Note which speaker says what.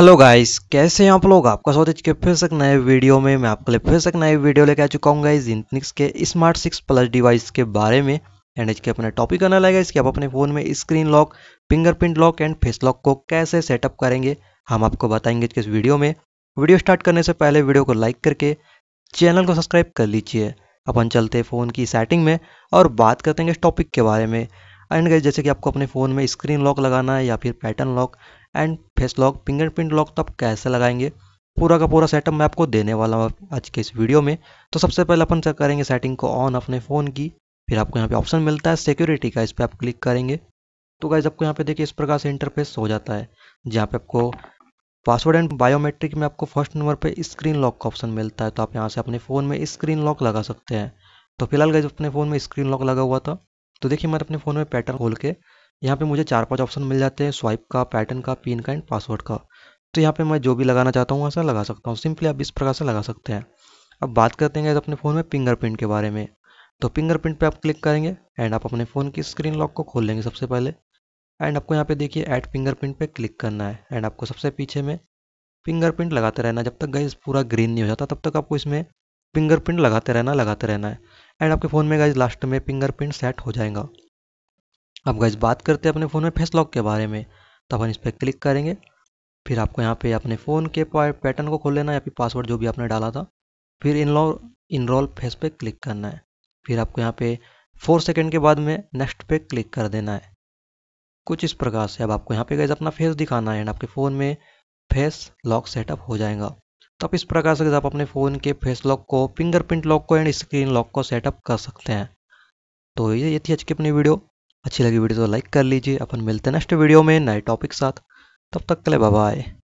Speaker 1: hello guys कैसे हैं आप लोग आपका स्वागत है फिर से नए वीडियो में मैं आपके लिए फिर से एक नए वीडियो लेके आ चुका हूँ गाइज इंथनिक्स के स्मार्ट सिक्स प्लस डिवाइस के बारे में एंड इसके अपने टॉपिक आने लगा इसके आप अपने फ़ोन में screen lock fingerprint lock and face lock को कैसे सेटअप करेंगे हम आपको बताएंगे इस वीडियो में वीडियो स्टार्ट करने से पहले वीडियो को लाइक करके चैनल को सब्सक्राइब कर लीजिए अपन चलते फ़ोन की सेटिंग में और बात करते हैं इस टॉपिक के बारे में एंड गई जैसे कि आपको अपने फ़ोन में स्क्रीन लॉक लगाना है या फिर pattern lock and face lock fingerprint lock तो आप कैसे लगाएंगे पूरा का पूरा सेटअप मैं आपको देने वाला हूँ आज के इस वीडियो में तो सबसे पहले अपन चेक करेंगे सेटिंग को ऑन अपने फ़ोन की फिर आपको यहाँ पे ऑप्शन मिलता है सिक्योरिटी का इस पर आप क्लिक करेंगे तो गाइज आपको यहाँ पे देखिए इस प्रकार से इंटरफेस हो जाता है जहाँ पे आपको पासवर्ड एंड बायोमेट्रिक में आपको फर्स्ट नंबर पर स्क्रीन लॉक का ऑप्शन मिलता है तो आप यहाँ से अपने फ़ोन में स्क्रीन लॉक लगा सकते हैं तो फिलहाल गाइज अपने फ़ोन में स्क्रीन लॉक लगा हुआ था तो देखिए मैंने अपने फ़ोन में पैटर्न खोल के यहाँ पे मुझे चार पांच ऑप्शन मिल जाते हैं स्वाइप का पैटर्न का पिन का एंड पासवर्ड का तो यहाँ पे मैं जो भी लगाना चाहता हूँ वैसा लगा सकता हूँ सिंपली आप इस प्रकार से लगा सकते हैं अब बात करते हैं अपने फ़ोन में फिंगरप्रिंट के बारे में तो फिंगरप्रिंट पर आप क्लिक करेंगे एंड आप अपने फ़ोन की स्क्रीन लॉक को खोल लेंगे सबसे पहले एंड आपको यहाँ पे देखिए ऐड फिंगरप्रिंट पर क्लिक करना है एंड आपको सबसे पीछे में फिंगरप्रिंट लगाते रहना जब तक गैस पूरा ग्रीन नहीं हो जाता तब तक आपको इसमें फिंगरप्रिंट लगाते रहना लगाते रहना है एंड आपके फ़ोन में गाइज लास्ट में फिंगरप्रिंट सेट हो जाएगा अब गाइज बात करते हैं अपने फ़ोन में फेस लॉक के बारे में तो अपन इस पर क्लिक करेंगे फिर आपको यहाँ पे अपने फ़ोन के पैटर्न को खोल लेना है या फिर पासवर्ड जो भी आपने डाला था फिर इनलॉ इनरोल फेस पे क्लिक करना है फिर आपको यहाँ पे फोर सेकेंड के बाद में नेक्स्ट पे क्लिक कर देना है कुछ इस प्रकार से अब आपको यहाँ पे गैस अपना फेस दिखाना है एंड आपके फ़ोन में फेस लॉक सेटअप हो जाएगा तो आप इस प्रकार से आप अपने फ़ोन के फेस लॉक को फिंगरप्रिंट लॉक को एंड स्क्रीन लॉक को सेटअप कर सकते हैं तो ये ये थी आज की अपनी वीडियो अच्छी लगी वीडियो तो लाइक कर लीजिए अपन मिलते हैं नेक्स्ट वीडियो में नए टॉपिक साथ तब तक के लिए बाय